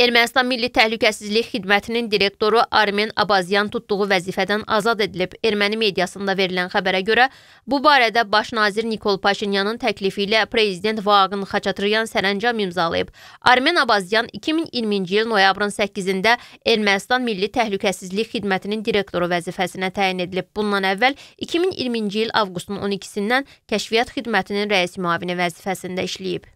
Ermənistan Milli Təhlükəsizlik Xidmətinin direktoru Armen Abazyan tutduğu vəzifədən azad edilib. Erməni mediasında verilən xəbərə görə bu barədə baş nazir Nikol Paşinyanın təklifi ilə prezident Vaqın Xaçatryan sərəncam imzalayıb. Armen Abazyan 2020-ci il noyabrın 8-də Ermənistan Milli Təhlükəsizlik Xidmətinin direktoru vəzifəsinə təyin edilib. Bundan əvvəl 2020-ci il avqustun 12-sindən Kəşfiyyat Xidmətinin rəis müavini vəzifəsində işləyib.